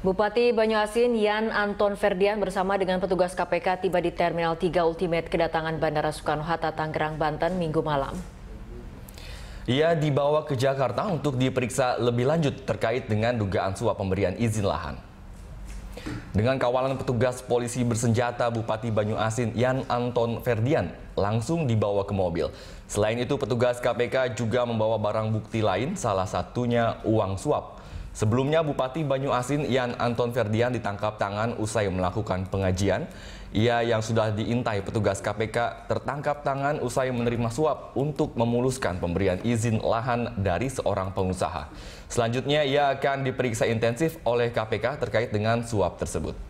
Bupati Banyuasin Yan Anton Ferdian bersama dengan petugas KPK tiba di Terminal 3 Ultimate kedatangan Bandara Soekarno-Hatta Tangerang, Banten minggu malam. Ia dibawa ke Jakarta untuk diperiksa lebih lanjut terkait dengan dugaan suap pemberian izin lahan. Dengan kawalan petugas polisi bersenjata Bupati Banyuasin Yan Anton Ferdian langsung dibawa ke mobil. Selain itu petugas KPK juga membawa barang bukti lain salah satunya uang suap. Sebelumnya Bupati Banyu Asin Ian Anton Ferdian ditangkap tangan usai melakukan pengajian. Ia yang sudah diintai petugas KPK tertangkap tangan usai menerima suap untuk memuluskan pemberian izin lahan dari seorang pengusaha. Selanjutnya ia akan diperiksa intensif oleh KPK terkait dengan suap tersebut.